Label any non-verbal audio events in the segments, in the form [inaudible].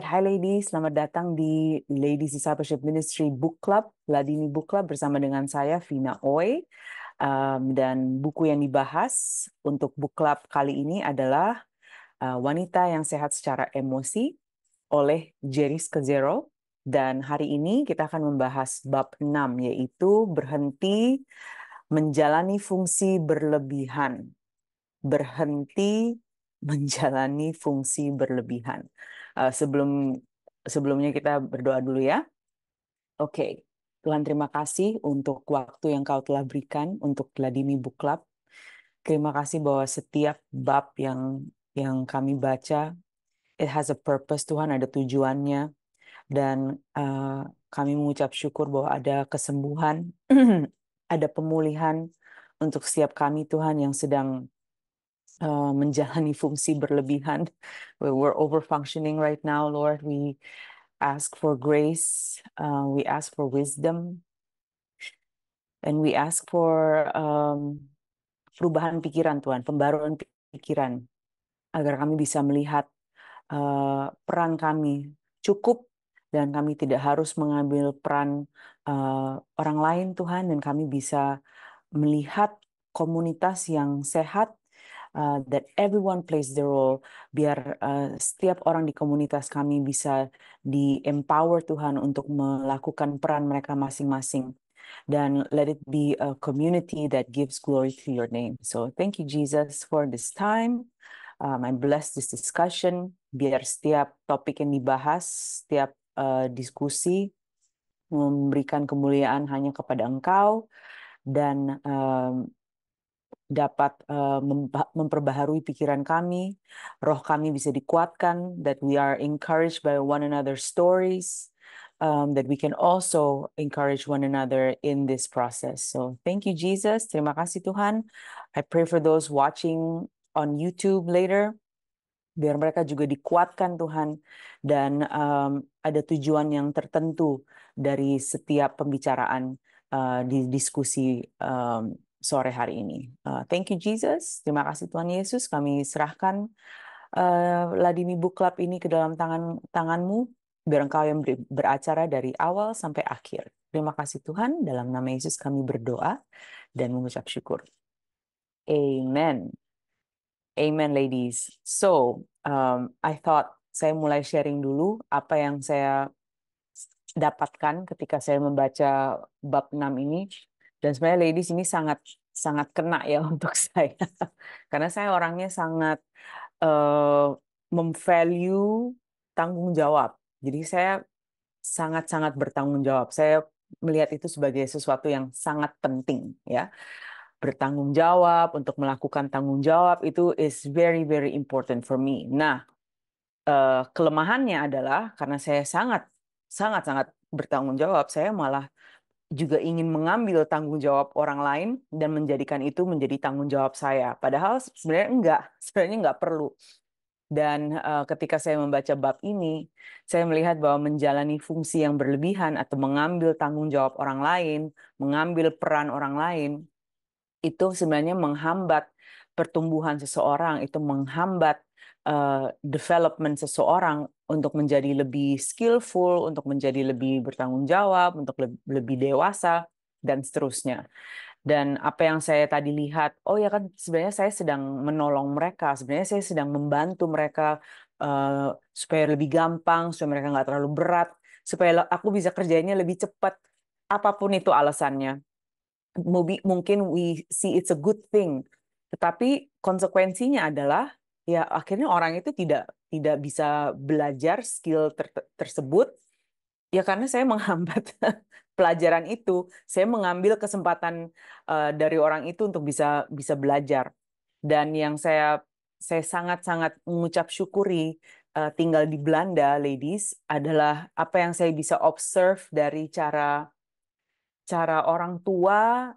Alright, hi ladies, selamat datang di Ladies Discipleship Ministry Book Club, Ladini Book Club bersama dengan saya Vina Oi. Um, dan buku yang dibahas untuk book club kali ini adalah uh, Wanita yang Sehat Secara Emosi oleh Jerry Skezero. Dan hari ini kita akan membahas bab 6 yaitu berhenti menjalani fungsi berlebihan. Berhenti menjalani fungsi berlebihan. Eh, sebelum sebelumnya kita berdoa dulu ya. Oke, okay. Tuhan terima kasih untuk waktu yang kau telah berikan untuk Gladimi Book Club. Terima kasih bahwa setiap bab yang yang kami baca, it has a purpose Tuhan, ada tujuannya. Dan uh, kami mengucap syukur bahwa ada kesembuhan, [clears throat] ada pemulihan untuk setiap kami Tuhan yang sedang Eh, menjalani fungsi berlebihan. We're over functioning right now, Lord. We ask for grace. Uh, we ask for wisdom. And we ask for um, perubahan pikiran, Tuhan, pembaruan pikiran, agar kami bisa melihat uh, peran kami cukup dan kami tidak harus mengambil peran uh, orang lain, Tuhan, dan kami bisa melihat komunitas yang sehat Uh, that everyone plays the role biar uh, setiap orang di komunitas kami bisa di empower Tuhan untuk melakukan peran mereka masing-masing dan let it be a community that gives glory to your name. So thank you, Jesus, for this time. Um, I bless this discussion. Biar setiap topik yang dibahas, setiap uh, diskusi memberikan kemuliaan hanya kepada Engkau dan um, dapat uh, memperbaharui pikiran kami, roh kami bisa dikuatkan, that we are encouraged by one another's stories, um, that we can also encourage one another in this process. So thank you, Jesus. Terima kasih Tuhan. I pray for those watching on YouTube later, biar mereka juga dikuatkan Tuhan dan um, ada tujuan yang tertentu dari setiap pembicaraan uh, di diskusi um, sore hari ini. Uh, thank you Jesus, terima kasih Tuhan Yesus. Kami serahkan uh, Ladini Book Club ini ke dalam tangan tanganmu, biar engkau yang beracara dari awal sampai akhir. Terima kasih Tuhan, dalam nama Yesus kami berdoa dan mengucap syukur. Amen. Amen, ladies. So, um, I thought saya mulai sharing dulu apa yang saya dapatkan ketika saya membaca bab 6 ini dan sebenarnya ladies ini sangat sangat kena ya [laughs] untuk saya karena saya orangnya sangat uh, memvalue tanggung jawab jadi saya sangat sangat bertanggung jawab saya melihat itu sebagai sesuatu yang sangat penting ya bertanggung jawab untuk melakukan tanggung jawab itu is very very important for me nah eh, kelemahannya adalah karena saya sangat sangat sangat bertanggung jawab saya malah juga ingin mengambil tanggung jawab orang lain dan menjadikan itu menjadi tanggung jawab saya. Padahal sebenarnya enggak, sebenarnya enggak perlu. Dan eh, ketika saya membaca bab ini, saya melihat bahwa menjalani fungsi yang berlebihan atau mengambil tanggung jawab orang lain, mengambil peran orang lain, itu sebenarnya menghambat pertumbuhan seseorang, itu menghambat Eh, development seseorang untuk menjadi lebih skillful, untuk menjadi lebih bertanggung jawab, untuk lebih dewasa dan seterusnya. Dan apa yang saya tadi lihat, oh ya kan sebenarnya saya sedang menolong mereka, sebenarnya saya sedang membantu mereka uh, supaya lebih gampang, supaya mereka nggak terlalu berat, supaya aku bisa kerjanya lebih cepat, apapun itu alasannya. Mungkin we see it's a good thing, tetapi konsekuensinya adalah ya akhirnya orang itu tidak tidak bisa belajar skill ter tersebut ya karena saya menghambat [laughs] pelajaran itu saya mengambil kesempatan uh, dari orang itu untuk bisa bisa belajar dan yang saya saya sangat-sangat mengucap syukuri uh, tinggal di Belanda ladies adalah apa yang saya bisa observe dari cara cara orang tua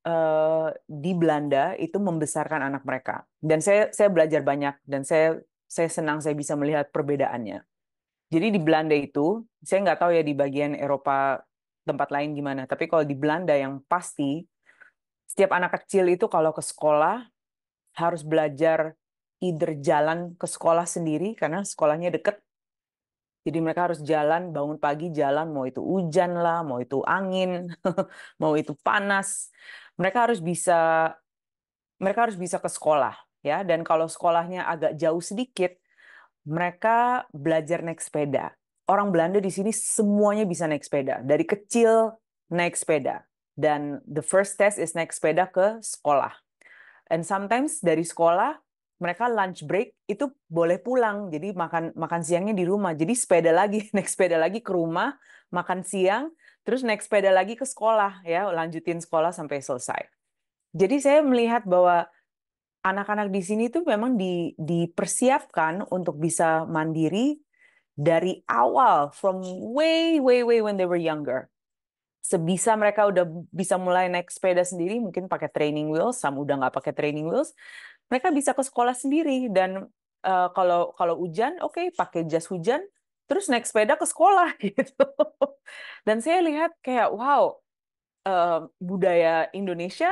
Eh, di Belanda itu membesarkan anak mereka. Dan saya saya belajar banyak dan saya saya senang saya bisa melihat perbedaannya. Jadi di Belanda itu, saya nggak tahu ya di bagian Eropa tempat lain gimana, tapi kalau di Belanda yang pasti setiap anak kecil itu kalau ke sekolah harus belajar either jalan ke sekolah sendiri karena sekolahnya deket. Jadi mereka harus jalan, bangun pagi jalan, mau itu hujan lah, mau itu angin, [laughs] mau itu panas mereka harus bisa mereka harus bisa ke sekolah ya dan kalau sekolahnya agak jauh sedikit mereka belajar naik sepeda. Orang Belanda di sini semuanya bisa naik sepeda. Dari kecil naik sepeda. Dan the first test is naik sepeda ke sekolah. And sometimes dari sekolah mereka lunch break itu boleh pulang jadi makan makan siangnya di rumah jadi sepeda lagi [laughs] naik sepeda lagi ke rumah makan siang Terus naik sepeda lagi ke sekolah ya, lanjutin sekolah sampai selesai. Jadi saya melihat bahwa anak-anak di sini tuh memang di, dipersiapkan untuk bisa mandiri dari awal from way way way when they were younger. Sebisa mereka udah bisa mulai naik sepeda sendiri, mungkin pakai training wheels, sama udah nggak pakai training wheels, mereka bisa ke sekolah sendiri dan uh, kalau kalau hujan, oke okay, pakai jas hujan, terus naik sepeda ke sekolah [laughs] gitu. Dan saya lihat kayak wow uh, budaya Indonesia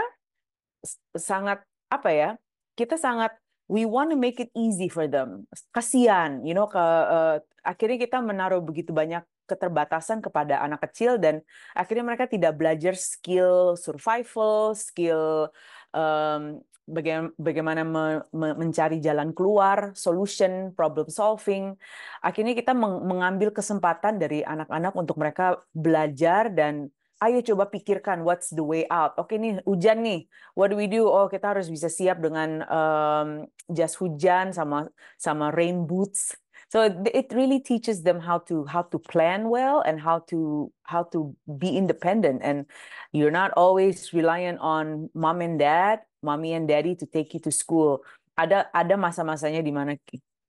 sangat apa ya kita sangat we want to make it easy for them. Kasihan, you know ke uh, akhirnya kita menaruh begitu banyak keterbatasan kepada anak kecil dan akhirnya mereka tidak belajar skill survival, skill um, bagaimana, bagaimana me, me, mencari jalan keluar, solution, problem solving. Akhirnya kita meng, mengambil kesempatan dari anak-anak untuk mereka belajar dan ayo coba pikirkan what's the way out. Oke nih hujan nih, what do we do? Oh kita harus bisa siap dengan um, jas hujan sama sama rain boots so it, really teaches them how to how to plan well and how to how to be independent and you're not always reliant on mom and dad mommy and daddy to take you to school ada ada masa-masanya di mana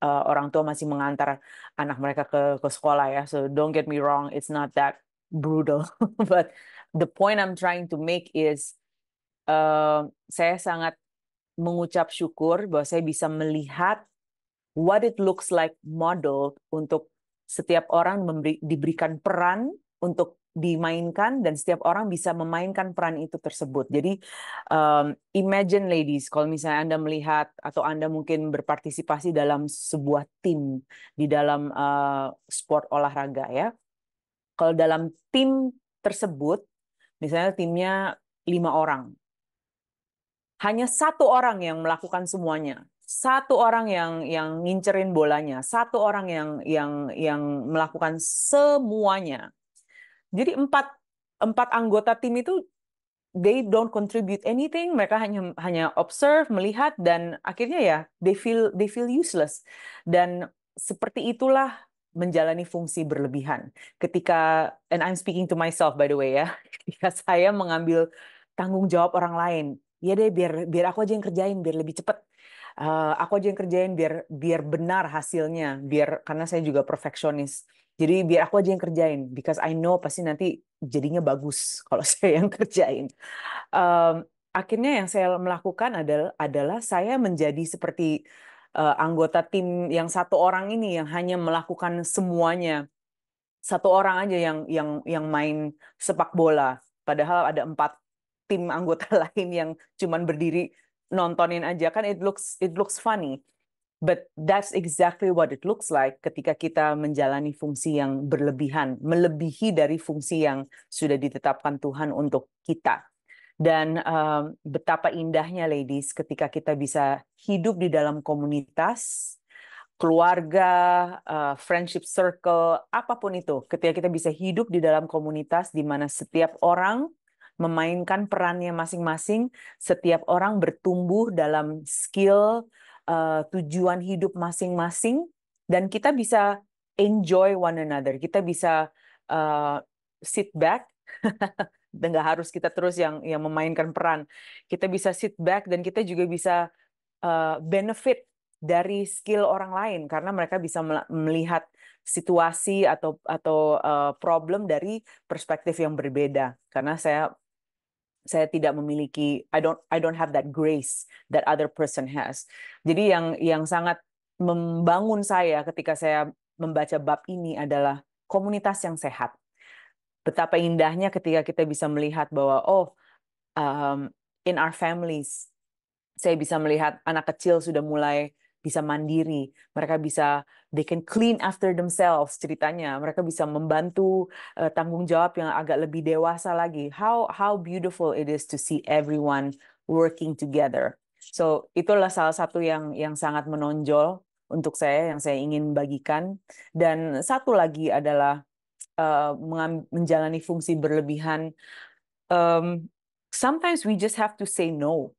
uh, orang tua masih mengantar anak mereka ke ke sekolah ya so don't get me wrong it's not that brutal [laughs] but the point I'm trying to make is uh, saya sangat mengucap syukur bahwa saya bisa melihat what it looks like model untuk setiap orang memberi, diberikan peran untuk dimainkan dan setiap orang bisa memainkan peran itu tersebut. Jadi um, imagine ladies, kalau misalnya Anda melihat atau Anda mungkin berpartisipasi dalam sebuah tim di dalam uh, sport olahraga ya. Kalau dalam tim tersebut, misalnya timnya lima orang, hanya satu orang yang melakukan semuanya satu orang yang yang ngincerin bolanya, satu orang yang yang yang melakukan semuanya. Jadi empat empat anggota tim itu they don't contribute anything, mereka hanya hanya observe, melihat dan akhirnya ya they feel they feel useless. Dan seperti itulah menjalani fungsi berlebihan. Ketika and I'm speaking to myself by the way ya, [laughs] ketika saya mengambil tanggung jawab orang lain, ya deh biar biar aku aja yang kerjain biar lebih cepat uh, aku aja yang kerjain biar biar benar hasilnya biar karena saya juga perfeksionis jadi biar aku aja yang kerjain because I know pasti nanti jadinya bagus [laughs] kalau saya yang kerjain um, akhirnya yang saya melakukan adalah adalah saya menjadi seperti uh, anggota tim yang satu orang ini yang hanya melakukan semuanya satu orang aja yang yang yang main sepak bola padahal ada empat tim anggota [laughs] lain yang cuman berdiri nontonin aja kan it looks it looks funny but that's exactly what it looks like ketika kita menjalani fungsi yang berlebihan melebihi dari fungsi yang sudah ditetapkan Tuhan untuk kita dan um, betapa indahnya ladies ketika kita bisa hidup di dalam komunitas keluarga, eh, friendship circle, apapun itu. Ketika kita bisa hidup di dalam komunitas di mana setiap orang memainkan perannya masing-masing. Setiap orang bertumbuh dalam skill, uh, tujuan hidup masing-masing, dan kita bisa enjoy one another. Kita bisa uh, sit back, [laughs] dan nggak harus kita terus yang yang memainkan peran. Kita bisa sit back dan kita juga bisa uh, benefit dari skill orang lain karena mereka bisa melihat situasi atau atau uh, problem dari perspektif yang berbeda karena saya saya tidak memiliki I don't I don't have that grace that other person has. Jadi yang yang sangat membangun saya ketika saya membaca bab ini adalah komunitas yang sehat. Betapa indahnya ketika kita bisa melihat bahwa oh um, in our families saya bisa melihat anak kecil sudah mulai bisa mandiri, mereka bisa they can clean after themselves ceritanya, mereka bisa membantu uh, tanggung jawab yang agak lebih dewasa lagi. How how beautiful it is to see everyone working together. So itulah salah satu yang yang sangat menonjol untuk saya yang saya ingin bagikan dan satu lagi adalah uh, menjalani fungsi berlebihan. Um, sometimes we just have to say no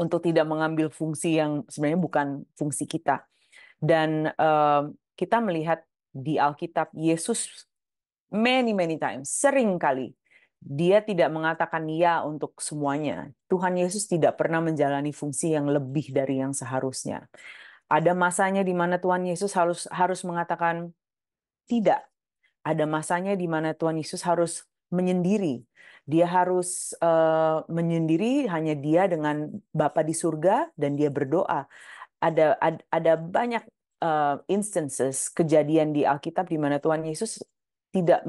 untuk tidak mengambil fungsi yang sebenarnya bukan fungsi kita. Dan uh, kita melihat di Alkitab Yesus many many times, sering kali dia tidak mengatakan ya untuk semuanya. Tuhan Yesus tidak pernah menjalani fungsi yang lebih dari yang seharusnya. Ada masanya di mana Tuhan Yesus harus harus mengatakan tidak. Ada masanya di mana Tuhan Yesus harus menyendiri dia harus uh, menyendiri hanya dia dengan Bapa di surga dan dia berdoa. Ada ada, ada banyak uh, instances kejadian di Alkitab di mana Tuhan Yesus tidak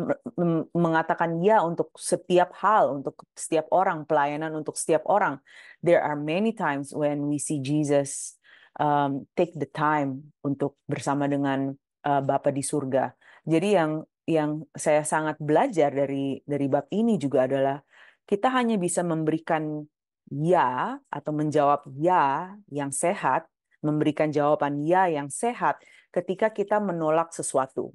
mengatakan ya untuk setiap hal, untuk setiap orang, pelayanan untuk setiap orang. There are many times when we see Jesus um, take the time untuk bersama dengan uh, Bapa di surga. Jadi yang yang saya sangat belajar dari dari bab ini juga adalah kita hanya bisa memberikan ya atau menjawab ya yang sehat, memberikan jawaban ya yang sehat ketika kita menolak sesuatu.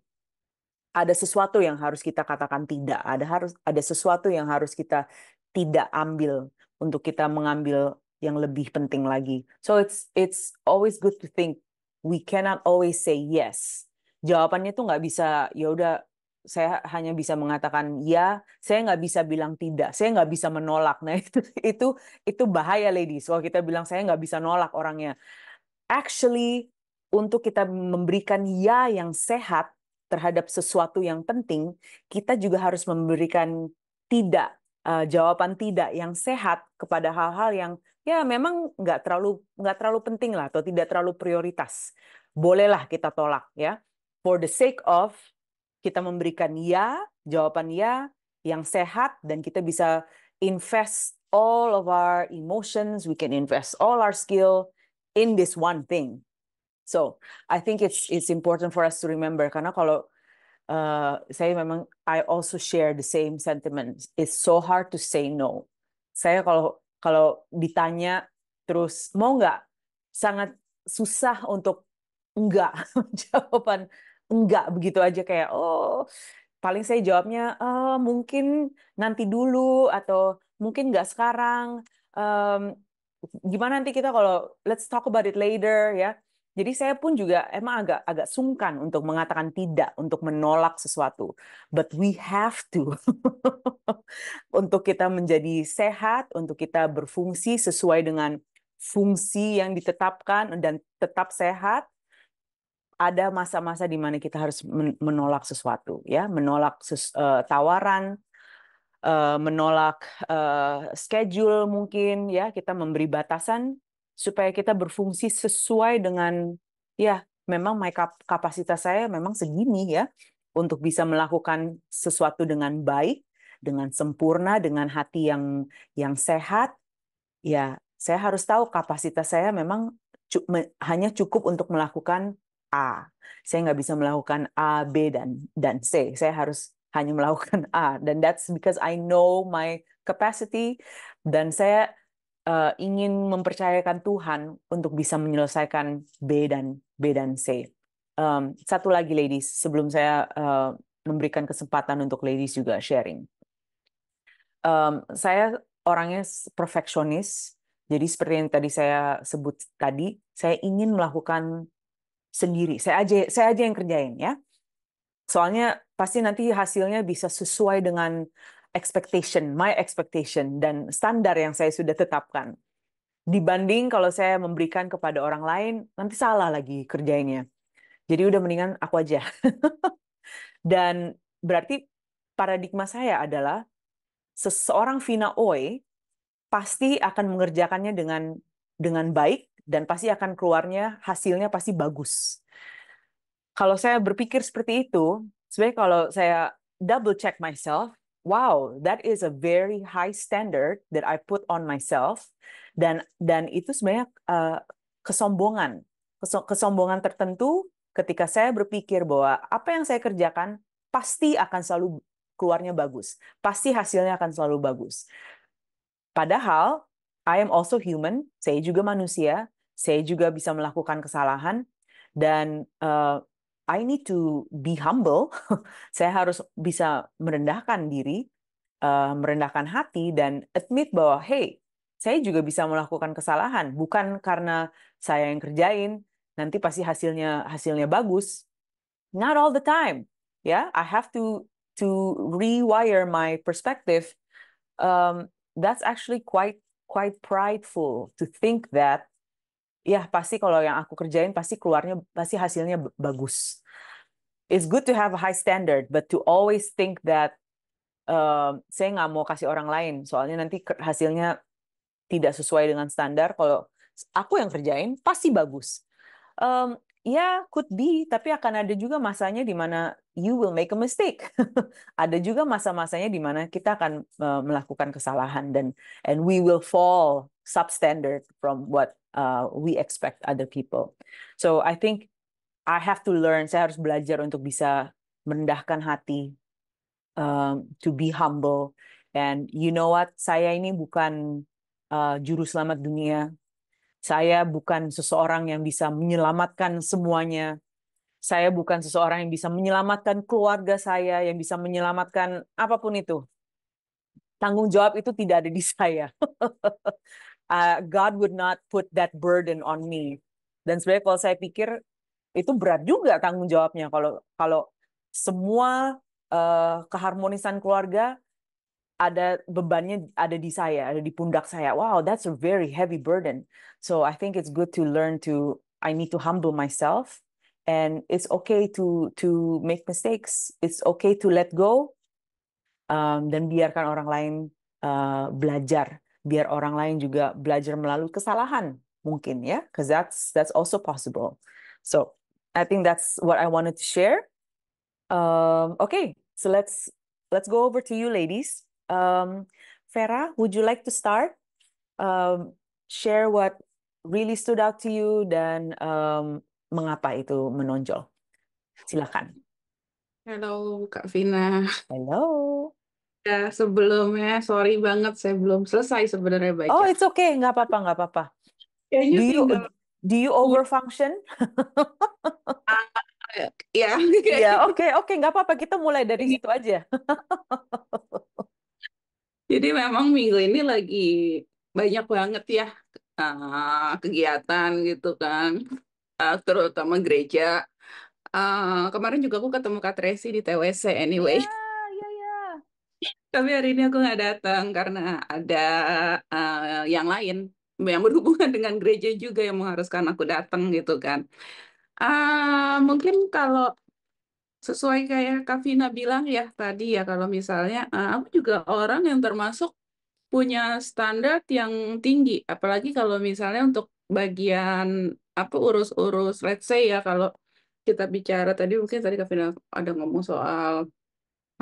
Ada sesuatu yang harus kita katakan tidak, ada harus ada sesuatu yang harus kita tidak ambil untuk kita mengambil yang lebih penting lagi. So it's it's always good to think we cannot always say yes. Jawabannya tuh nggak bisa ya udah saya hanya bisa mengatakan ya, saya nggak bisa bilang tidak, saya nggak bisa menolak. Nah itu itu itu bahaya ladies. Kalau kita bilang saya nggak bisa nolak orangnya, actually untuk kita memberikan ya yang sehat terhadap sesuatu yang penting, kita juga harus memberikan tidak uh, jawaban tidak yang sehat kepada hal-hal yang ya memang nggak terlalu nggak terlalu penting lah atau tidak terlalu prioritas. Bolehlah kita tolak ya for the sake of kita memberikan ya, jawaban ya yang sehat dan kita bisa invest all of our emotions, we can invest all our skill in this one thing. So, I think it's it's important for us to remember karena kalau uh, saya memang I also share the same sentiment. It's so hard to say no. Saya kalau kalau ditanya terus mau nggak sangat susah untuk enggak [laughs] jawaban enggak begitu aja kayak oh paling saya jawabnya oh, mungkin nanti dulu atau mungkin enggak sekarang um, gimana nanti kita kalau let's talk about it later ya jadi saya pun juga emang agak agak sungkan untuk mengatakan tidak, untuk menolak sesuatu. But we have to. [laughs] untuk kita menjadi sehat, untuk kita berfungsi sesuai dengan fungsi yang ditetapkan dan tetap sehat, ada masa-masa di mana kita harus menolak sesuatu, ya, menolak ses, uh, tawaran, uh, menolak uh, schedule mungkin, ya, kita memberi batasan supaya kita berfungsi sesuai dengan, ya, memang my kap kapasitas saya memang segini ya untuk bisa melakukan sesuatu dengan baik, dengan sempurna, dengan hati yang yang sehat, ya, saya harus tahu kapasitas saya memang hanya cukup untuk melakukan A. Saya nggak bisa melakukan A, B, dan dan C. Saya harus hanya melakukan A. Dan that's because I know my capacity dan saya uh, ingin mempercayakan Tuhan untuk bisa menyelesaikan B dan B dan C. Um, satu lagi ladies, sebelum saya uh, memberikan kesempatan untuk ladies juga sharing. Um, saya orangnya perfeksionis, jadi seperti yang tadi saya sebut tadi, saya ingin melakukan sendiri. Saya aja saya aja yang kerjain ya. Soalnya pasti nanti hasilnya bisa sesuai dengan expectation, my expectation dan standar yang saya sudah tetapkan. Dibanding kalau saya memberikan kepada orang lain, nanti salah lagi kerjainnya. Jadi udah mendingan aku aja. [laughs] dan berarti paradigma saya adalah seseorang Vina Oi pasti akan mengerjakannya dengan dengan baik dan pasti akan keluarnya hasilnya pasti bagus. Kalau saya berpikir seperti itu, sebenarnya kalau saya double check myself, wow, that is a very high standard that I put on myself dan dan itu sebenarnya uh, kesombongan kesombongan tertentu ketika saya berpikir bahwa apa yang saya kerjakan pasti akan selalu keluarnya bagus, pasti hasilnya akan selalu bagus. Padahal I am also human, saya juga manusia, saya juga bisa melakukan kesalahan dan uh, I need to be humble. [laughs] saya harus bisa merendahkan diri, uh, merendahkan hati dan admit bahwa hey, saya juga bisa melakukan kesalahan bukan karena saya yang kerjain, nanti pasti hasilnya hasilnya bagus. Not all the time. Ya, yeah, I have to to rewire my perspective. Um, that's actually quite quite prideful to think that ya pasti kalau yang aku kerjain pasti keluarnya pasti hasilnya bagus. It's good to have a high standard, but to always think that uh, saya nggak mau kasih orang lain, soalnya nanti hasilnya tidak sesuai dengan standar. Kalau aku yang kerjain pasti bagus. Um, ya yeah, could be, tapi akan ada juga masanya di mana you will make a mistake. [laughs] ada juga masa-masanya di mana kita akan melakukan kesalahan dan and we will fall substandard from what uh, we expect other people. So I think I have to learn. Saya harus belajar untuk bisa merendahkan hati, um, to be humble. And you know what? Saya ini bukan uh, juru selamat dunia. Saya bukan seseorang yang bisa menyelamatkan semuanya. Saya bukan seseorang yang bisa menyelamatkan keluarga saya, yang bisa menyelamatkan apapun itu. Tanggung jawab itu tidak ada di [laughs] saya uh, God would not put that burden on me. Dan sebenarnya kalau saya pikir itu berat juga tanggung jawabnya kalau kalau semua uh, keharmonisan keluarga ada bebannya ada di saya, ada di pundak saya. Wow, that's a very heavy burden. So I think it's good to learn to I need to humble myself and it's okay to to make mistakes. It's okay to let go um, dan biarkan orang lain uh, belajar biar orang lain juga belajar melalui kesalahan mungkin ya, because that's that's also possible. So I think that's what I wanted to share. Um, okay, so let's let's go over to you, ladies. Um, Vera, would you like to start? Um, share what really stood out to you dan um, mengapa itu menonjol. Silakan. hello Kak Vina. hello Ya, sebelumnya sorry banget saya belum selesai sebenarnya baca. Oh, it's okay, nggak apa-apa, nggak apa-apa. do you, do you iya. overfunction? [laughs] ya. Ya, [laughs] oke, oke, nggak apa-apa. Kita mulai dari iya. situ aja. [laughs] Jadi memang minggu ini lagi banyak banget ya uh, kegiatan gitu kan, uh, terutama gereja. Uh, kemarin juga aku ketemu Kak Tracy di TWC anyway. Yeah. Tapi hari ini aku nggak datang karena ada uh, yang lain yang berhubungan dengan gereja juga yang mengharuskan aku datang gitu kan. Uh, mungkin kalau sesuai kayak Kak bilang ya tadi ya kalau misalnya uh, aku juga orang yang termasuk punya standar yang tinggi, apalagi kalau misalnya untuk bagian apa urus-urus let's say ya kalau kita bicara tadi mungkin tadi Kak ada ngomong soal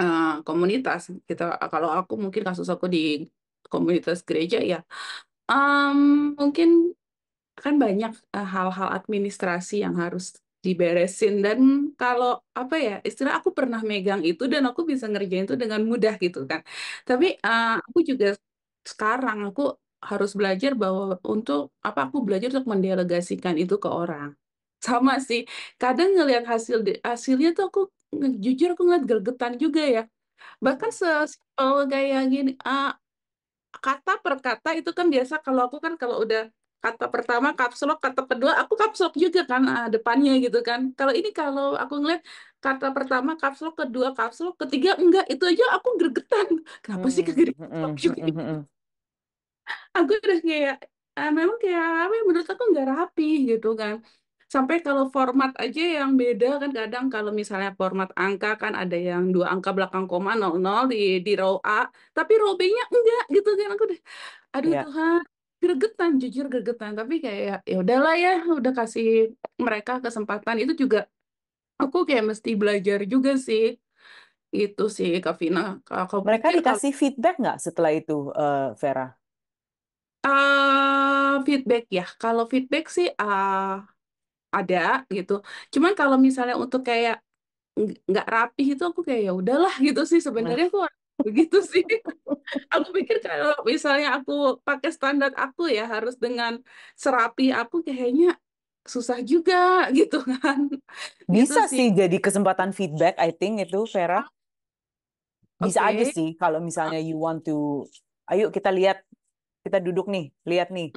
uh, komunitas gitu. Eh, kalau aku mungkin kasus aku di komunitas gereja ya, um, mungkin kan banyak, hal eh, hal-hal administrasi yang harus diberesin dan kalau apa ya, istilah aku pernah megang itu dan aku bisa ngerjain itu dengan mudah gitu kan. Tapi, uh, aku juga sekarang aku harus belajar bahwa untuk apa, aku belajar untuk mendelegasikan itu ke orang. Sama sih, kadang ngelihat hasil hasilnya tuh aku jujur aku ngeliat gergetan juga ya. Bahkan hmm. sesimpel kayak gini, kata per kata itu kan biasa kalau aku kan kalau udah kata pertama kapsul kata kedua aku kapsul juga kan, depannya gitu kan. Kalau ini kalau aku ngelihat kata pertama kapsul kedua kapsul ketiga enggak, itu aja aku gergetan Kenapa sih hmm, kagak hmm, juga ya? Aku udah kayak, uh, memang kayak apa ya, menurut aku nggak rapi gitu kan sampai kalau format aja yang beda kan kadang kalau misalnya format angka kan ada yang dua angka belakang koma nol nol di di row A tapi row B-nya enggak gitu kan aku deh aduh yeah. Tuhan gregetan jujur gregetan tapi kayak ya udahlah ya udah kasih mereka kesempatan itu juga aku kayak mesti belajar juga sih itu sih Kak Vina kalau mereka dikasih kalau... feedback nggak setelah itu uh, Vera uh, feedback ya kalau feedback sih uh, ada gitu. Cuman kalau misalnya untuk kayak nggak rapi itu aku kayak ya udahlah [laughs] gitu sih nah. sebenarnya aku [laughs] begitu sih. aku pikir kalau misalnya aku pakai standar aku ya harus dengan serapi aku kayaknya susah juga [laughs] gitu kan. Gitu bisa gitu sih. sih jadi kesempatan feedback I think itu Vera. Ah. Bisa okay. aja sih kalau misalnya you want to ayo kita lihat kita duduk nih, lihat nih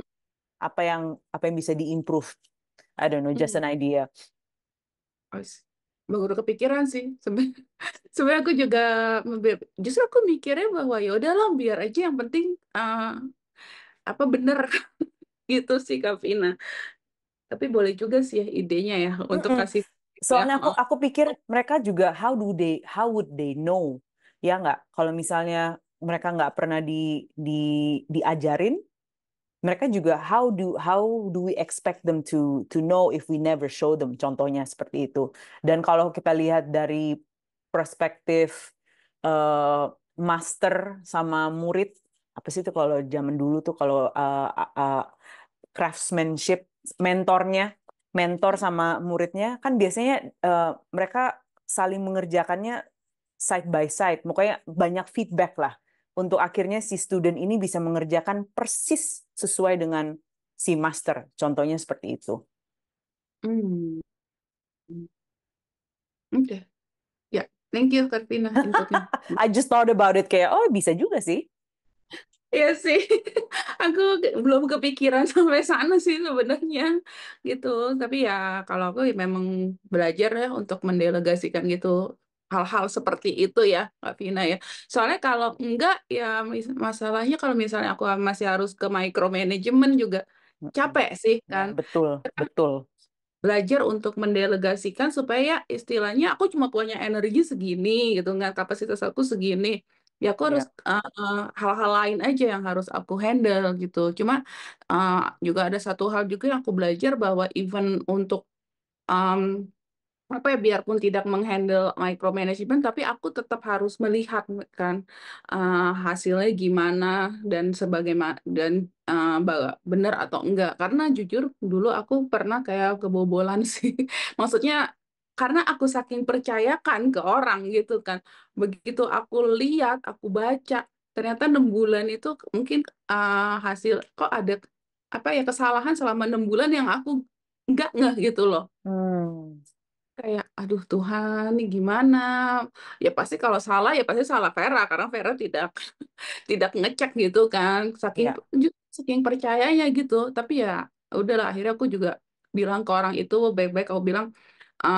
apa yang apa yang bisa diimprove I don't know, just an hmm. idea. Oh, baru kepikiran sih. [laughs] Sebenarnya aku juga justru aku mikirnya bahwa ya udahlah biar aja yang penting uh, apa bener [laughs] gitu sih Kak Vina. Tapi boleh juga sih ya idenya ya mm -mm. untuk kasih Soalnya ya. aku aku pikir mereka juga how do they how would they know ya nggak kalau misalnya mereka nggak pernah di di diajarin mereka juga how do how do we expect them to to know if we never show them contohnya seperti itu dan kalau kita lihat dari perspektif uh, master sama murid apa sih itu kalau zaman dulu tuh kalau uh, uh, craftsmanship mentornya mentor sama muridnya kan biasanya uh, mereka saling mengerjakannya side by side. Makanya banyak feedback lah untuk akhirnya si student ini bisa mengerjakan persis sesuai dengan si master. Contohnya seperti itu. Hmm. Oke. Okay. Ya, yeah. thank you Karpina [laughs] I just thought about it kayak oh bisa juga sih. Iya sih, [laughs] aku belum kepikiran [laughs] sampai sana sih sebenarnya gitu. Tapi ya kalau aku ya memang belajar ya untuk mendelegasikan gitu hal-hal seperti itu ya Kak Vina ya. Soalnya kalau enggak ya masalahnya kalau misalnya aku masih harus ke micromanagement juga capek sih ya, kan. Betul, betul. Belajar untuk mendelegasikan supaya istilahnya aku cuma punya energi segini gitu enggak kapasitas aku segini. Ya aku harus ya. Eh, hal-hal uh, hal lain aja yang harus aku handle gitu. Cuma uh, juga ada satu hal juga yang aku belajar bahwa even untuk um, apa ya biarpun tidak menghandle micromanagement tapi aku tetap harus melihat kan uh, hasilnya gimana dan sebagaimana dan uh, benar atau enggak karena jujur dulu aku pernah kayak kebobolan [laughs] sih maksudnya karena aku saking percayakan ke orang gitu kan begitu aku lihat aku baca ternyata enam bulan itu mungkin uh, hasil kok ada apa ya kesalahan selama enam bulan yang aku enggak nggak gitu loh hmm Kayak, "Aduh Tuhan ini gimana?" Ya pasti kalau salah, ya pasti salah Vera, karena Vera tidak [laughs] tidak ngecek gitu kan, saking ya. saking percayanya gitu. Tapi ya udahlah akhirnya aku juga bilang ke orang itu baik-baik, aku bilang, e,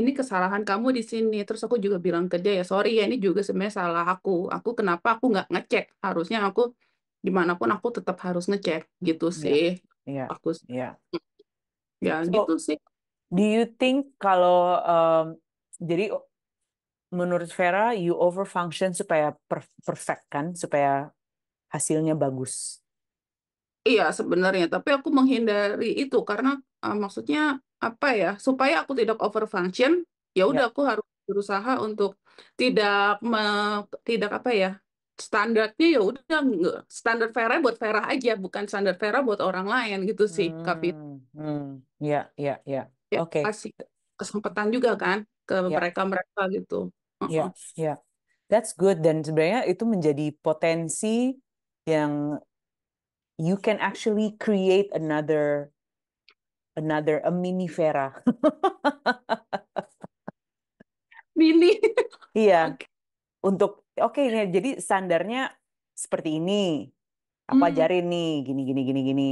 "Ini kesalahan kamu di sini." Terus aku juga bilang ke dia, "Ya sorry ya ini juga sebenarnya salah aku. Aku kenapa aku nggak ngecek, harusnya aku dimanapun aku tetap harus ngecek." Gitu iya, sih sih Ya. aku ya. Ya, so, gitu sih do you think kalau um, jadi menurut Vera you overfunction supaya perfect kan supaya hasilnya bagus iya sebenarnya tapi aku menghindari itu karena uh, maksudnya apa ya supaya aku tidak overfunction ya, ya. udah yeah. aku harus berusaha untuk tidak me, tidak apa ya standarnya ya udah standar Vera buat Vera aja bukan standar Vera buat orang lain gitu sih hmm, Kapit. Hmm, ya ya ya ya okay. kasih kesempatan juga kan ke mereka iya. mereka mereka gitu Iya, yeah. ya yeah. that's good dan sebenarnya itu menjadi potensi yang you can actually create another another a mini Vera [laughs] mini iya [laughs] okay. untuk oke okay, ya, jadi standarnya seperti ini apa hmm. ajarin nih gini gini gini gini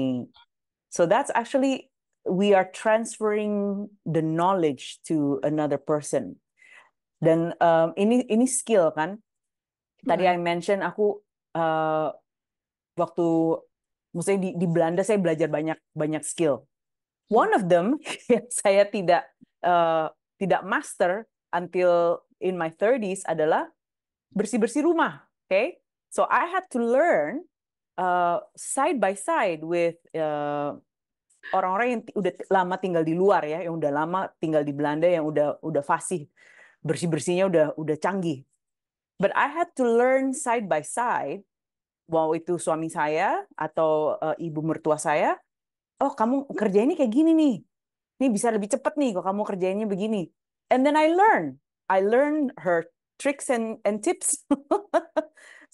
so that's actually we are transferring the knowledge to another person. Dan um, ini ini skill kan. Tadi mm -hmm. I mention aku uh, waktu maksudnya di, di Belanda saya belajar banyak banyak skill. One of them [laughs] yang saya tidak uh, tidak master until in my 30s adalah bersih-bersih rumah. Okay? So I had to learn uh, side by side with uh, orang-orang yang udah lama tinggal di luar ya, yang udah lama tinggal di Belanda, yang udah udah fasih, bersih-bersihnya udah udah canggih. But I had to learn side by side, wow itu suami saya atau uh, ibu mertua saya, oh kamu kerjanya kayak gini nih, ini bisa lebih cepet nih kalau kamu kerjanya begini. And then I learn, I learn her tricks and and tips. [laughs]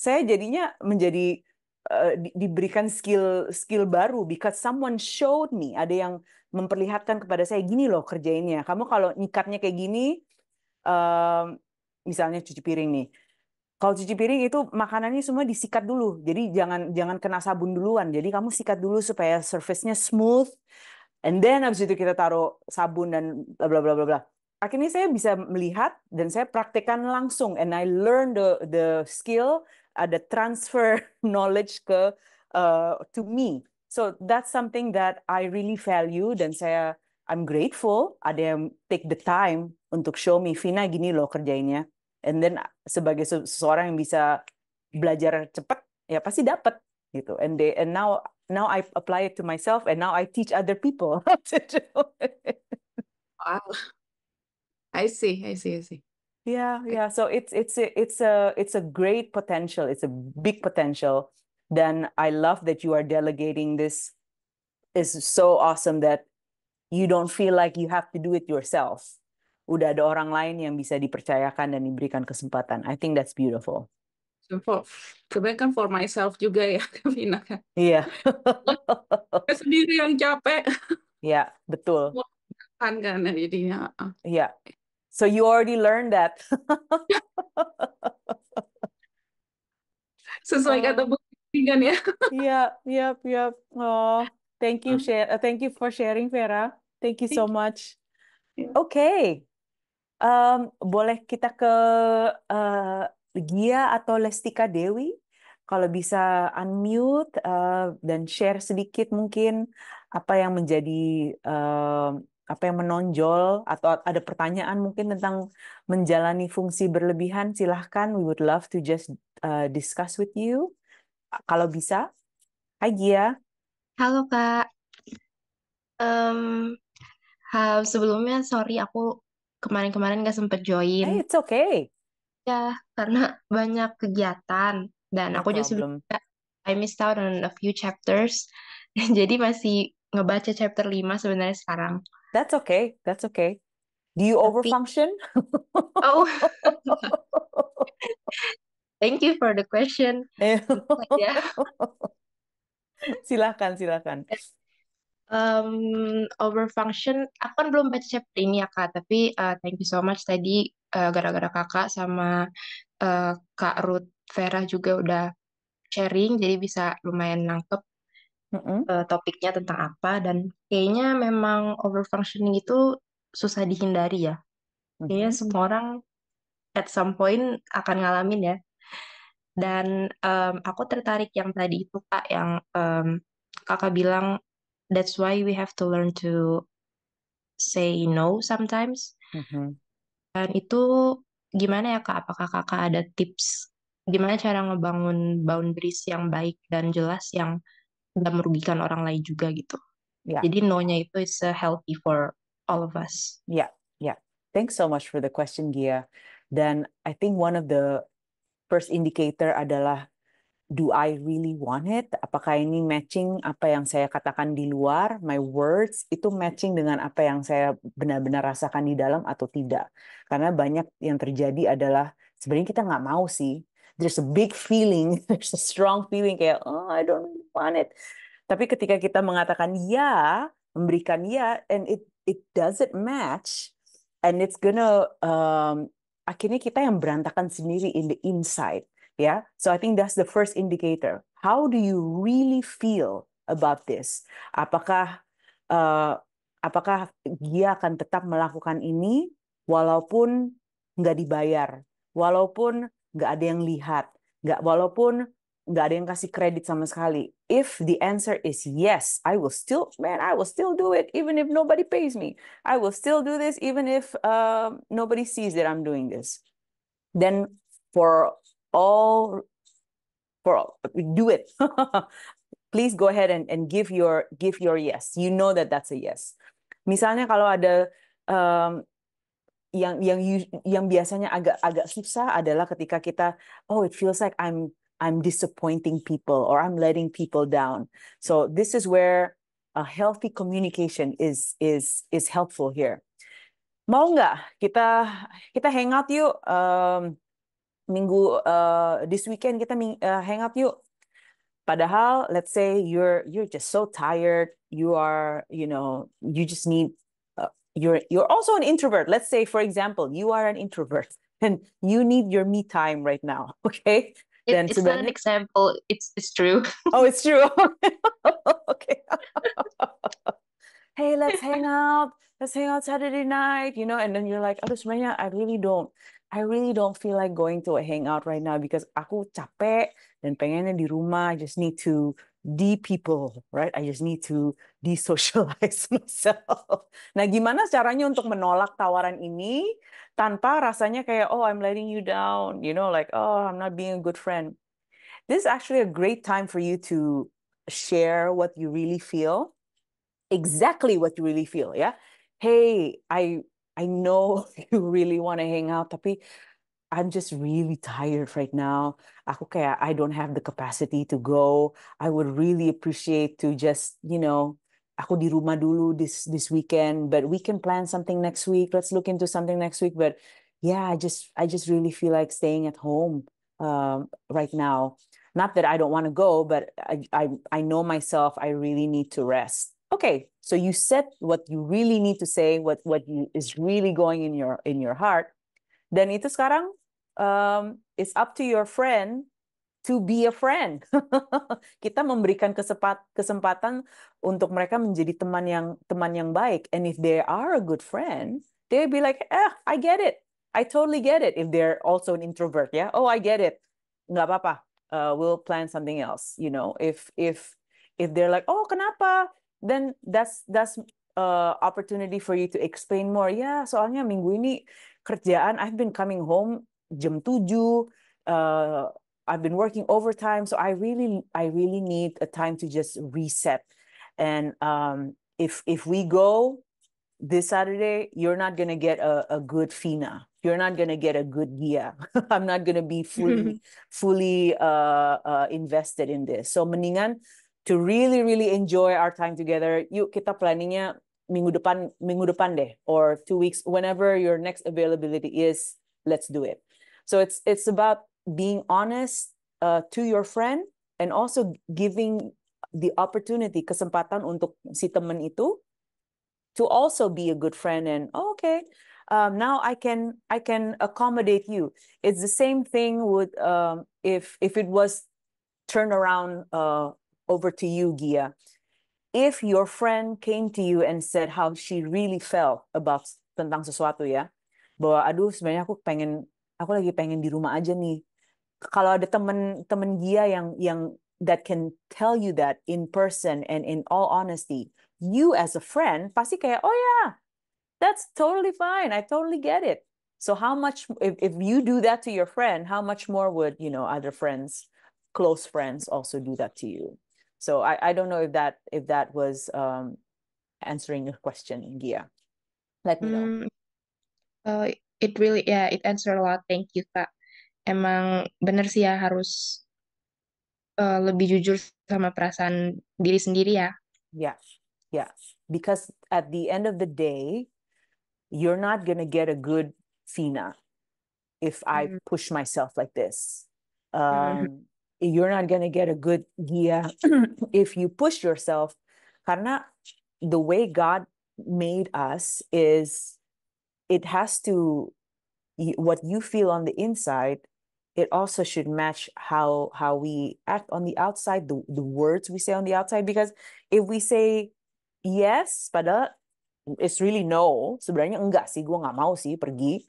saya jadinya menjadi Eh, di, diberikan skill skill baru because someone showed me ada yang memperlihatkan kepada saya gini loh kerjainnya kamu kalau nyikatnya kayak gini uh, misalnya cuci piring nih kalau cuci piring itu makanannya semua disikat dulu jadi jangan jangan kena sabun duluan jadi kamu sikat dulu supaya surface-nya smooth and then abis itu kita taruh sabun dan bla bla bla bla bla akhirnya saya bisa melihat dan saya praktekkan langsung and I learn the the skill ada transfer [laughs] knowledge ke uh, to me. So that's something that I really value dan saya I'm grateful ada yang take the time untuk show me Vina gini loh kerjainnya. And then sebagai seseorang yang bisa belajar cepat ya pasti dapat gitu. And they and now now I apply it to myself and now I teach other people [laughs] Wow. I see, I see, I see. Yeah, yeah. So it's it's a, it's a it's a great potential. It's a big potential. Then I love that you are delegating this. Is so awesome that you don't feel like you have to do it yourself. Udah ada orang lain yang bisa dipercayakan dan diberikan kesempatan. I think that's beautiful. So for kebanyakan kan for myself juga ya, [laughs] Kavina kan. Iya. [laughs] Yeah. sendiri yang capek. Iya, yeah, betul. Kan kan jadinya. Iya. Yeah. So you already learned that. [laughs] sesuai kata bukti kan ya. [laughs] Iya, iya, iya. Oh, thank you share. thank you for sharing Vera. Thank you so much. Oke. Iya. Okay. Um, boleh kita ke uh, Gia atau Lestika Dewi? Kalau bisa unmute uh, dan share sedikit mungkin apa yang menjadi uh, apa yang menonjol atau ada pertanyaan mungkin tentang menjalani fungsi berlebihan silahkan we would love to just uh, discuss with you kalau bisa Hai Gia Halo Kak um, ha, sebelumnya sorry aku kemarin-kemarin gak sempet join hey, it's okay ya karena banyak kegiatan dan no aku problem. juga I missed out on a few chapters [laughs] jadi masih ngebaca chapter 5 sebenarnya sekarang That's okay. That's okay. Do you overfunction? oh. [laughs] Thank you for the question. yeah. [laughs] silakan, silakan. Um, overfunction, aku kan belum baca chapter ini ya kak, tapi uh, thank you so much tadi gara uh, gara-gara kakak sama uh, kak Ruth Vera juga udah sharing, jadi bisa lumayan nangkep mm-hmm. topiknya tentang apa dan kayaknya memang overfunctioning itu susah dihindari ya. Mm-hmm. Kayaknya semua orang at some point akan ngalamin ya. Dan um, aku tertarik yang tadi itu kak yang um, kakak bilang that's why we have to learn to say no sometimes. Mm-hmm. Dan itu gimana ya kak? Apakah kakak ada tips gimana cara ngebangun boundaries yang baik dan jelas yang nggak merugikan orang lain juga gitu. Yeah. Jadi no-nya itu is healthy for all of us. Yeah, yeah. Thanks so much for the question, Gia. Dan I think one of the first indicator adalah do I really want it? Apakah ini matching apa yang saya katakan di luar, my words itu matching dengan apa yang saya benar-benar rasakan di dalam atau tidak? Karena banyak yang terjadi adalah sebenarnya kita nggak mau sih there's a big feeling, [laughs] there's a strong feeling kayak oh I don't really want it. Tapi ketika kita mengatakan ya, memberikan ya and it it doesn't match and it's gonna um, akhirnya kita yang berantakan sendiri in the inside ya. Yeah? So I think that's the first indicator. How do you really feel about this? Apakah uh, apakah dia akan tetap melakukan ini walaupun nggak dibayar, walaupun nggak ada yang lihat, nggak walaupun nggak ada yang kasih kredit sama sekali. If the answer is yes, I will still, man, I will still do it even if nobody pays me. I will still do this even if uh, nobody sees that I'm doing this. Then for all, for all, do it. [laughs] Please go ahead and, and give your give your yes. You know that that's a yes. Misalnya kalau ada um, yang yang yang biasanya agak agak susah adalah ketika kita oh it feels like I'm I'm disappointing people or I'm letting people down. So this is where a healthy communication is is is helpful here. Mau nggak kita kita hangout yuk um, minggu uh, this weekend kita ming, uh, hangout yuk. Padahal let's say you're you're just so tired, you are you know you just need you're you're also an introvert. Let's say, for example, you are an introvert [laughs] and you need your me time right now. [laughs] Okay. It, then it's not an example. It's it's true. [laughs] oh, it's true. okay. hey, let's hang out. Let's hang out Saturday night. You know, and then you're like, aduh sebenarnya I really don't. I really don't feel like going to a hangout right now because aku capek dan pengennya di rumah. I just need to The people, right? I just need to desocialize [laughs] myself. Nah, gimana caranya untuk menolak tawaran ini tanpa rasanya kayak, oh, I'm letting you down, you know, like, oh, I'm not being a good friend. This is actually a great time for you to share what you really feel, exactly what you really feel, yeah? Hey, I I know [laughs] you really want to hang out, tapi I'm just really tired right now. Okay, I don't have the capacity to go. I would really appreciate to just, you know, ako di rumah dulu this this weekend, but we can plan something next week. Let's look into something next week. But yeah, I just I just really feel like staying at home um, right now. Not that I don't want to go, but I, I I know myself. I really need to rest. Okay, so you said what you really need to say, what what you, is really going in your in your heart. Dan itu sekarang um, it's up to your friend to be a friend. [laughs] kita memberikan kesepat, kesempatan untuk mereka menjadi teman yang teman yang baik. And if they are a good friend, they'll be like, eh, I get it. I totally get it. If they're also an introvert, ya, yeah? oh I get it. Nggak apa-apa. Uh, we'll plan something else. You know, if if if they're like, oh kenapa? Then that's that's uh, opportunity for you to explain more. Ya, yeah, soalnya minggu ini kerjaan I've been coming home jam tuju. uh, I've been working overtime, so I really, I really need a time to just reset. And um, if if we go this Saturday, you're not gonna get a, a good Fina. You're not gonna get a good Gia. [laughs] I'm not gonna be fully [laughs] fully uh, uh, invested in this. So meningan to really really enjoy our time together. You kita planningnya minggu depan minggu depan deh or two weeks whenever your next availability is. Let's do it. So it's it's about being honest uh, to your friend and also giving the opportunity kesempatan untuk si teman itu to also be a good friend and oh, okay um, now I can I can accommodate you. It's the same thing with um, if if it was turn around uh, over to you, Gia. If your friend came to you and said how she really felt about tentang sesuatu ya, bahwa aduh sebenarnya aku pengen aku lagi pengen di rumah aja nih kalau ada temen temen dia yang yang that can tell you that in person and in all honesty you as a friend pasti kayak oh yeah that's totally fine I totally get it so how much if, if you do that to your friend how much more would you know other friends close friends also do that to you so I, I don't know if that if that was um, answering your question Gia let me know mm. Uh, it really yeah it answer a lot thank you kak emang bener sih ya harus uh, lebih jujur sama perasaan diri sendiri ya yeah yeah because at the end of the day you're not gonna get a good Fina if I mm. push myself like this. Mm-hmm. Um, mm. You're not going to get a good Gia [clears throat] if you push yourself. Karena the way God made us is it has to what you feel on the inside it also should match how how we act on the outside the, the words we say on the outside because if we say yes but it's really no sebenarnya enggak sih gua nggak mau sih pergi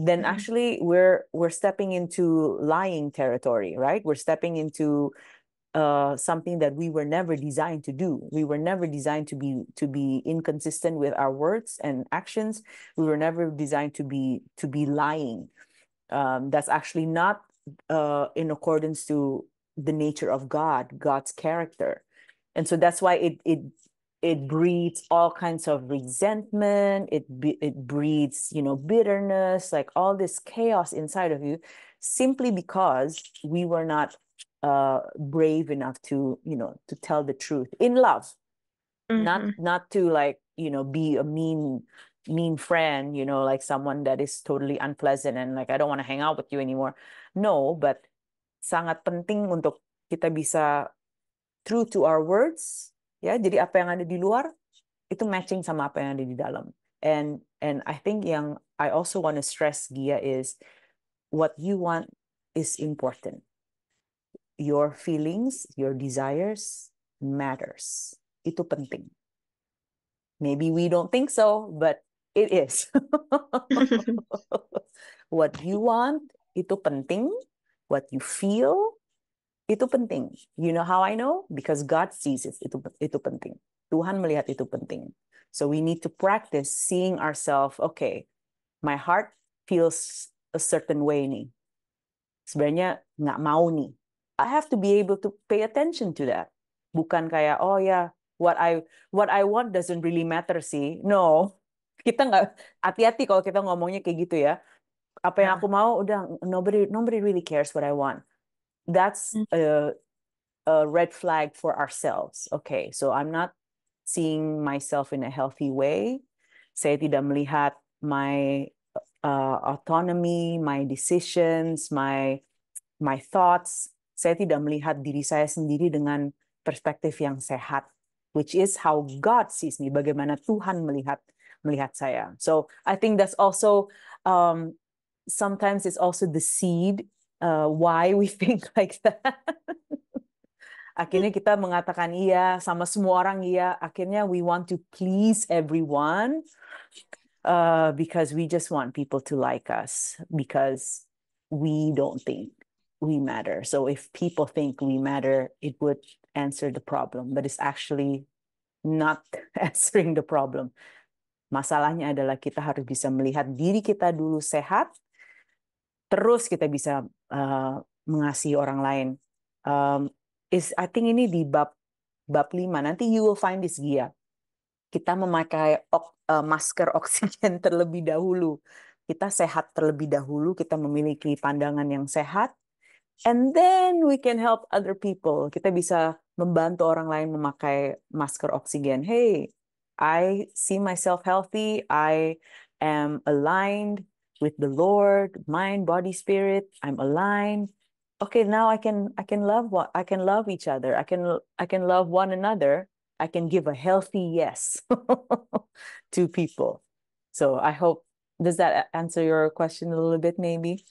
then mm-hmm. actually we're we're stepping into lying territory right we're stepping into uh, something that we were never designed to do. We were never designed to be to be inconsistent with our words and actions. We were never designed to be to be lying. Um, that's actually not uh, in accordance to the nature of God, God's character, and so that's why it it it breeds all kinds of resentment. It it breeds you know bitterness, like all this chaos inside of you, simply because we were not uh, brave enough to you know to tell the truth in love mm-hmm. not not to like you know be a mean mean friend you know like someone that is totally unpleasant and like I don't want to hang out with you anymore no but sangat penting untuk kita bisa true to our words ya jadi apa yang ada di luar itu matching sama apa yang ada di dalam and and I think yang I also want to stress Gia is what you want is important your feelings, your desires matters. Itu penting. Maybe we don't think so, but it is. [laughs] what you want, itu penting. What you feel, itu penting. You know how I know? Because God sees it. Itu, itu penting. Tuhan melihat itu penting. So we need to practice seeing ourselves, okay, my heart feels a certain way nih. Sebenarnya nggak mau nih I have to be able to pay attention to that. Bukan kayak oh ya what I what I want doesn't really matter sih. No, [laughs] kita nggak hati-hati kalau kita ngomongnya kayak gitu ya. Apa yang nah. aku mau udah nobody nobody really cares what I want. That's hmm. a, a red flag for ourselves. Okay, so I'm not seeing myself in a healthy way. Saya tidak melihat my uh, autonomy, my decisions, my my thoughts saya tidak melihat diri saya sendiri dengan perspektif yang sehat, which is how God sees me, bagaimana Tuhan melihat melihat saya. So I think that's also um, sometimes it's also the seed uh, why we [laughs] think like that. akhirnya kita mengatakan iya sama semua orang iya. Akhirnya we want to please everyone uh, because we just want people to like us because we don't think we matter. So if people think we matter, it would answer the problem, but it's actually not [laughs] answering the problem. Masalahnya adalah kita harus bisa melihat diri kita dulu sehat, terus kita bisa uh, mengasihi orang lain. Um, is I think ini di bab bab lima nanti you will find this gear. Kita memakai ok, uh, eh, masker [laughs] oksigen terlebih dahulu. Kita sehat terlebih dahulu, kita memiliki pandangan yang sehat, And then we can help other people. Kita bisa membantu orang lain memakai masker oksigen. Hey, I see myself healthy. I am aligned with the Lord, mind, body, spirit. I'm aligned. Okay, now I can I can love what I can love each other. I can I can love one another. I can give a healthy yes [laughs] to people. So I hope does that answer your question a little bit maybe?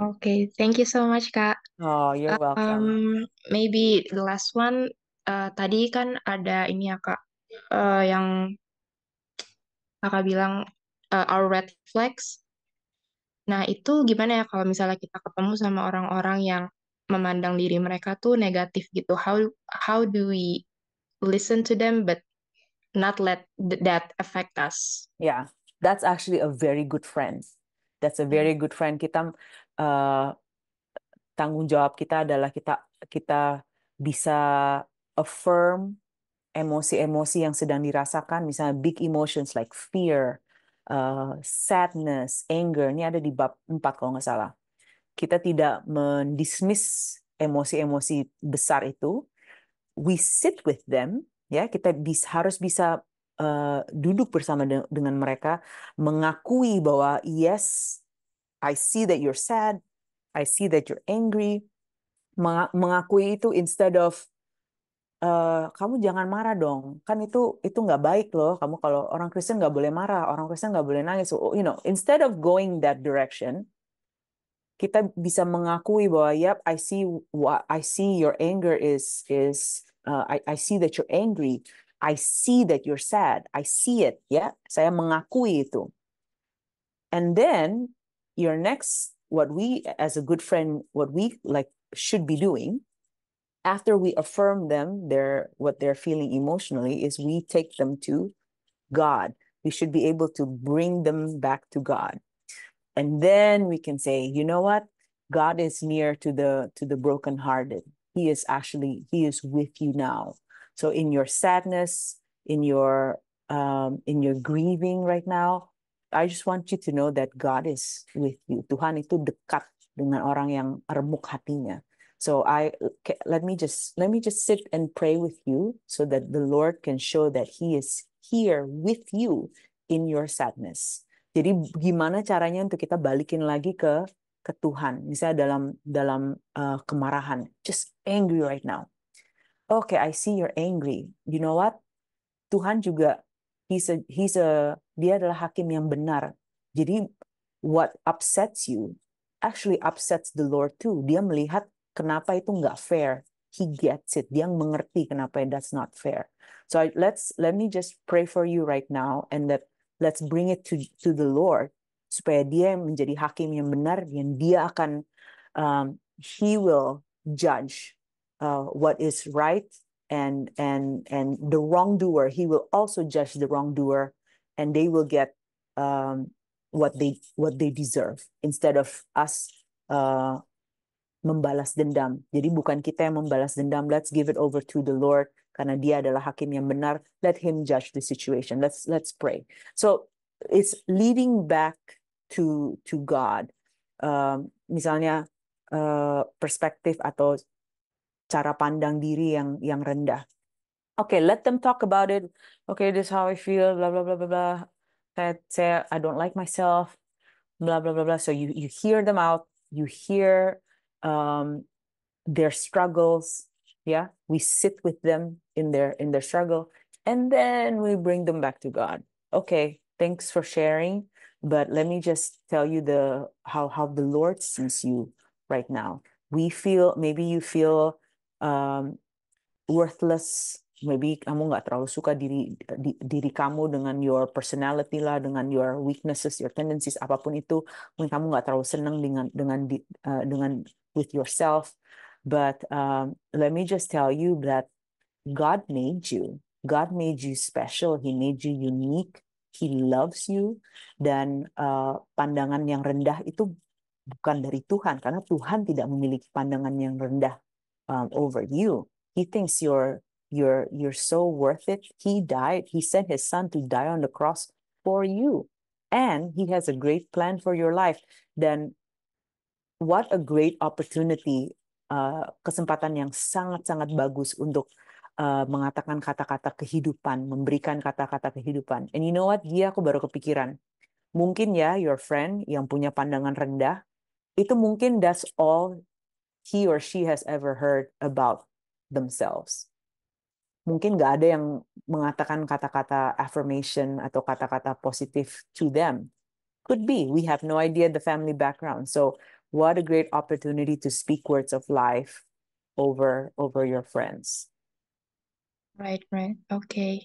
Okay, thank you so much, Kak. Oh, you're welcome. Um, maybe the last one. Uh, tadi kan ada ini ya, Kak, uh, yang Kakak bilang uh, eh, our red flags. Nah, itu gimana ya kalau misalnya kita ketemu sama orang-orang yang memandang diri mereka tuh negatif gitu. How how do we listen to them but not let th that affect us? Yeah, that's actually a very good friend. That's a very hmm. good friend. Kita Eh, tanggung jawab kita adalah kita kita bisa affirm emosi-emosi yang sedang dirasakan, misalnya big emotions like fear, uh, sadness, anger, ini ada di bab 4 kalau nggak salah. Kita tidak mendismiss emosi-emosi besar itu, we sit with them, ya kita bisa, harus bisa uh, duduk bersama de dengan mereka, mengakui bahwa yes I see that you're sad, I see that you're angry. Mengakui itu instead of Uh, kamu jangan marah dong kan itu itu nggak baik loh kamu kalau orang Kristen nggak boleh marah orang Kristen nggak boleh nangis so, oh, you know instead of going that direction kita bisa mengakui bahwa yep I see what I see your anger is is uh, I I see that you're angry I see that you're sad I see it ya yeah? saya mengakui itu and then your next what we as a good friend what we like should be doing after we affirm them their what they're feeling emotionally is we take them to god we should be able to bring them back to god and then we can say you know what god is near to the to the brokenhearted he is actually he is with you now so in your sadness in your um, in your grieving right now I just want you to know that God is with you. Tuhan itu dekat dengan orang yang remuk hatinya. So I let me just let me just sit and pray with you so that the Lord can show that he is here with you in your sadness. Jadi gimana caranya untuk kita balikin lagi ke ke Tuhan, misalnya dalam dalam uh, kemarahan, just angry right now. Okay, I see you're angry. You know what? Tuhan juga he's a he's a dia adalah hakim yang benar. Jadi what upsets you actually upsets the Lord too. Dia melihat kenapa itu nggak fair. He gets it. Dia mengerti kenapa that's not fair. So I, let's let me just pray for you right now and that let's bring it to to the Lord supaya dia menjadi hakim yang benar yang dia akan um, he will judge uh, what is right and and and the wrongdoer he will also judge the wrongdoer and they will get um, what they what they deserve instead of us uh, membalas dendam. Jadi bukan kita yang membalas dendam. Let's give it over to the Lord karena dia adalah hakim yang benar. Let him judge the situation. Let's let's pray. So it's leading back to to God. Uh, misalnya uh, perspektif atau cara pandang diri yang yang rendah. okay, let them talk about it. Okay, this is how I feel, blah, blah, blah, blah, blah. I say I don't like myself, blah, blah, blah, blah. So you, you hear them out, you hear um, their struggles. Yeah, we sit with them in their in their struggle, and then we bring them back to God. Okay, thanks for sharing, but let me just tell you the how how the Lord sees you right now. We feel maybe you feel um, worthless, maybe kamu nggak terlalu suka diri di, diri kamu dengan your personality lah, dengan your weaknesses, your tendencies apapun itu, mungkin kamu nggak terlalu senang dengan dengan uh, dengan with yourself. But um, let me just tell you that God made you. God made you special. He made you unique. He loves you. Dan uh, pandangan yang rendah itu bukan dari Tuhan karena Tuhan tidak memiliki pandangan yang rendah um, over you. He thinks you're You're you're so worth it. He died. He sent his son to die on the cross for you. And he has a great plan for your life. Dan what a great opportunity, uh, kesempatan yang sangat-sangat bagus untuk uh, mengatakan kata-kata kehidupan, memberikan kata-kata kehidupan. And you know what? Dia aku baru kepikiran. Mungkin ya your friend yang punya pandangan rendah, itu mungkin that's all he or she has ever heard about themselves. mungkin nggak ada yang mengatakan kata-kata affirmation atau kata-kata positif to them. Could be. We have no idea the family background. So what a great opportunity to speak words of life over over your friends. Right, right. Okay.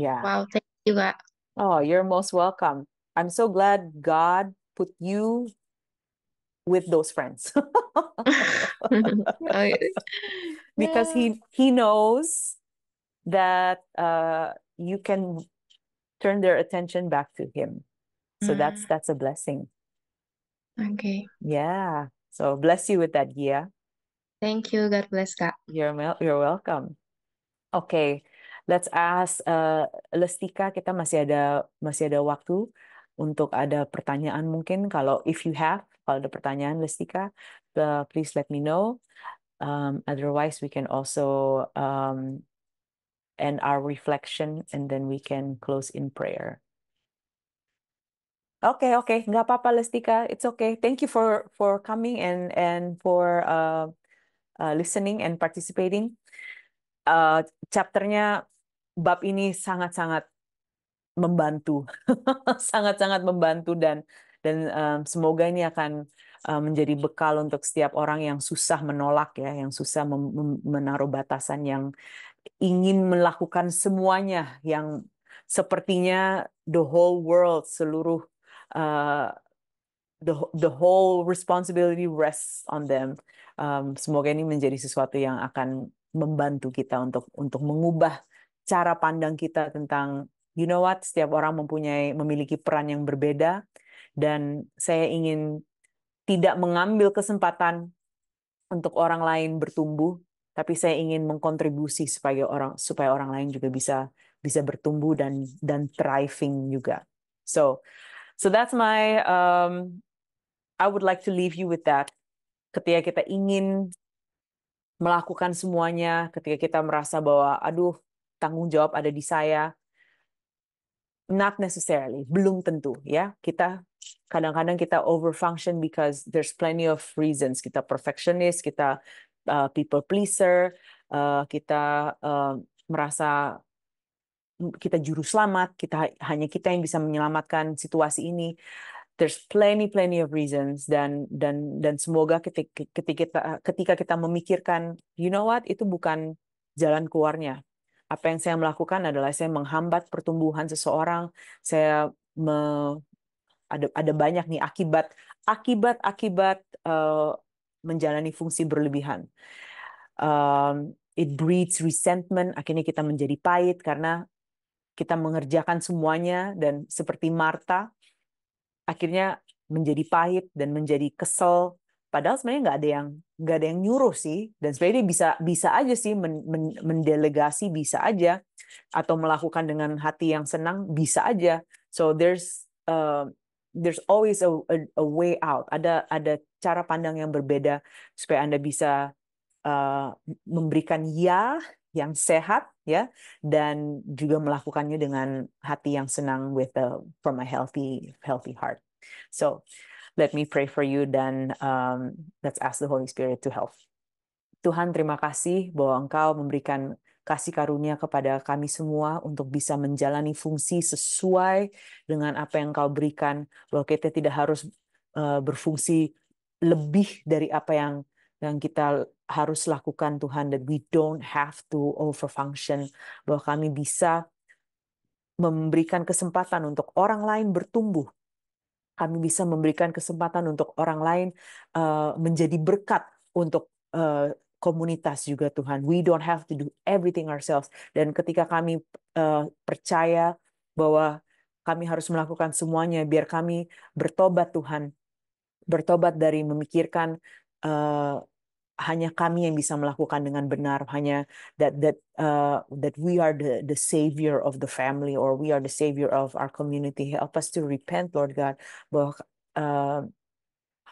Yeah. Wow, thank you. Oh, you're most welcome. I'm so glad God put you with those friends. [laughs] [laughs] Oh, because he he knows that uh, you can turn their attention back to him so mm. that's that's a blessing okay yeah so bless you with that Gia thank you god bless kak you're you're welcome okay let's ask uh, Lestika kita masih ada masih ada waktu untuk ada pertanyaan mungkin kalau if you have kalau ada pertanyaan Lestika uh, please let me know um, otherwise we can also um, and our reflection, and then we can close in prayer. Okay, okay, nggak apa-apa Lestika, it's okay. Thank you for for coming and and for uh, uh, listening and participating. Uh, chapternya bab ini sangat-sangat membantu, [laughs] sangat-sangat membantu dan dan um, semoga ini akan um, menjadi bekal untuk setiap orang yang susah menolak ya, yang susah menaruh batasan yang ingin melakukan semuanya yang sepertinya the whole world seluruh uh, the the whole responsibility rests on them. Um, semoga ini menjadi sesuatu yang akan membantu kita untuk untuk mengubah cara pandang kita tentang you know what setiap orang mempunyai memiliki peran yang berbeda dan saya ingin tidak mengambil kesempatan untuk orang lain bertumbuh tapi saya ingin mengkontribusi supaya orang supaya orang lain juga bisa bisa bertumbuh dan dan thriving juga. So, so that's my um, I would like to leave you with that. Ketika kita ingin melakukan semuanya, ketika kita merasa bahwa aduh tanggung jawab ada di saya, not necessarily, belum tentu ya. Kita kadang-kadang kita overfunction because there's plenty of reasons. Kita perfectionist, kita uh, people pleaser, uh, kita uh, merasa kita juru selamat, kita hanya kita yang bisa menyelamatkan situasi ini. There's plenty plenty of reasons dan dan dan semoga ketika, ketika kita ketika kita memikirkan, you know what, itu bukan jalan keluarnya. Apa yang saya melakukan adalah saya menghambat pertumbuhan seseorang, saya me, ada ada banyak nih akibat akibat akibat uh, menjalani fungsi berlebihan. Um, it breeds resentment, akhirnya kita menjadi pahit karena kita mengerjakan semuanya dan seperti Marta akhirnya menjadi pahit dan menjadi kesel padahal sebenarnya nggak ada yang nggak ada yang nyuruh sih dan sebenarnya dia bisa bisa aja sih men, men, mendelegasi bisa aja atau melakukan dengan hati yang senang bisa aja so there's eh, there's always a, a, a way out. Ada ada cara pandang yang berbeda supaya Anda bisa uh, memberikan ya yang sehat ya dan juga melakukannya dengan hati yang senang with a, uh, from a healthy healthy heart. So let me pray for you dan um, let's ask the Holy Spirit to help. Tuhan terima kasih bahwa Engkau memberikan kasih karunia kepada kami semua untuk bisa menjalani fungsi sesuai dengan apa yang kau berikan, bahwa kita tidak harus eh, berfungsi lebih dari apa yang yang kita harus lakukan Tuhan that we don't have to overfunction bahwa kami bisa memberikan kesempatan untuk orang lain bertumbuh kami bisa memberikan kesempatan untuk orang lain eh, menjadi berkat untuk eh, komunitas juga Tuhan. We don't have to do everything ourselves. Dan ketika kami uh, percaya bahwa kami harus melakukan semuanya, biar kami bertobat Tuhan, bertobat dari memikirkan uh, hanya kami yang bisa melakukan dengan benar, hanya that that uh, that we are the the savior of the family or we are the savior of our community. Help us to repent, Lord God, bahwa uh,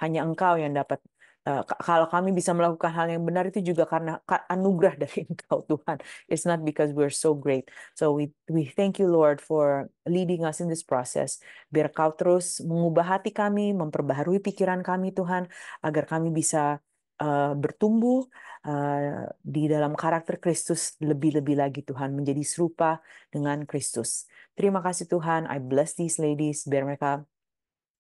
hanya Engkau yang dapat Eh, kalau kami bisa melakukan hal yang benar itu juga karena anugerah dari [laughs] Engkau Tuhan. It's not because we're so great. So we we thank you Lord for leading us in this process. Biar Kau terus mengubah hati kami, memperbaharui pikiran kami Tuhan, agar kami bisa uh, bertumbuh uh, di dalam karakter Kristus lebih-lebih lagi Tuhan menjadi serupa dengan Kristus. Terima kasih Tuhan. I bless these ladies biar mereka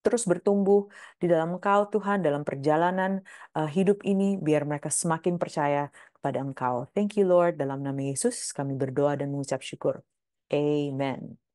terus bertumbuh di dalam Engkau, Tuhan, dalam perjalanan uh, hidup ini, biar mereka semakin percaya kepada Engkau. Thank you, Lord. Dalam nama Yesus, kami berdoa dan mengucap syukur. Amen.